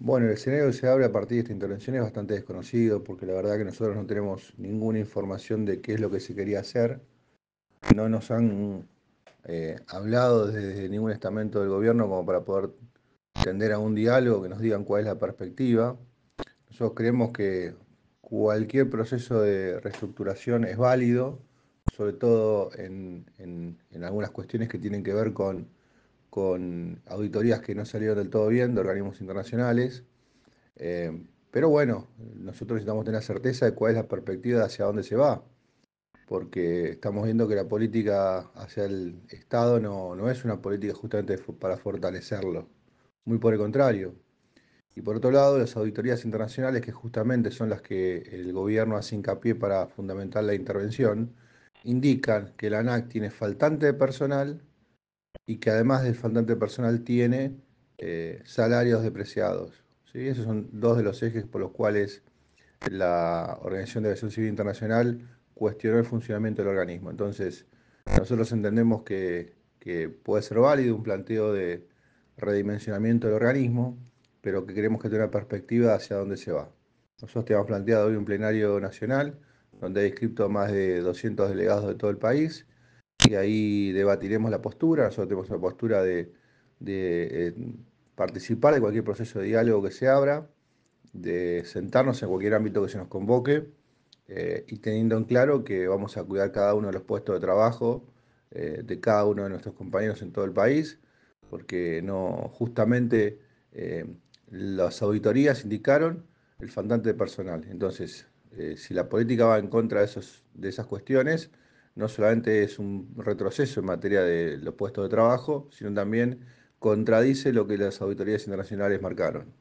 Bueno, el escenario que se abre a partir de esta intervención es bastante desconocido porque la verdad que nosotros no tenemos ninguna información de qué es lo que se quería hacer. No nos han eh, hablado desde ningún estamento del gobierno como para poder tender a un diálogo que nos digan cuál es la perspectiva. Nosotros creemos que cualquier proceso de reestructuración es válido, sobre todo en algunas cuestiones que tienen que ver con con auditorías que no salieron del todo bien de organismos internacionales. Eh, pero bueno, nosotros necesitamos tener certeza de cuál es la perspectiva de hacia dónde se va, porque estamos viendo que la política hacia el Estado no, no es una política justamente para fortalecerlo, muy por el contrario. Y por otro lado, las auditorías internacionales, que justamente son las que el gobierno hace hincapié para fundamentar la intervención, indican que la ANAC tiene faltante de personal y que además del faltante personal tiene eh, salarios depreciados. ¿sí? Esos son dos de los ejes por los cuales la Organización de Aviación Civil Internacional cuestionó el funcionamiento del organismo. Entonces, nosotros entendemos que, que puede ser válido un planteo de redimensionamiento del organismo, pero que queremos que tenga una perspectiva hacia dónde se va. Nosotros te hemos planteado hoy un plenario nacional donde hay inscrito más de 200 delegados de todo el país y ahí debatiremos la postura. Nosotros tenemos la postura de, eh, participar de cualquier proceso de diálogo que se abra, de sentarnos en cualquier ámbito que se nos convoque eh, y teniendo en claro que vamos a cuidar cada uno de los puestos de trabajo eh, de cada uno de nuestros compañeros en todo el país, porque no justamente las auditorías indicaron el fandante de personal. Entonces, si la política va en contra de, de esas cuestiones, no solamente es un retroceso en materia de los puestos de trabajo, sino también contradice lo que las auditorías internacionales marcaron.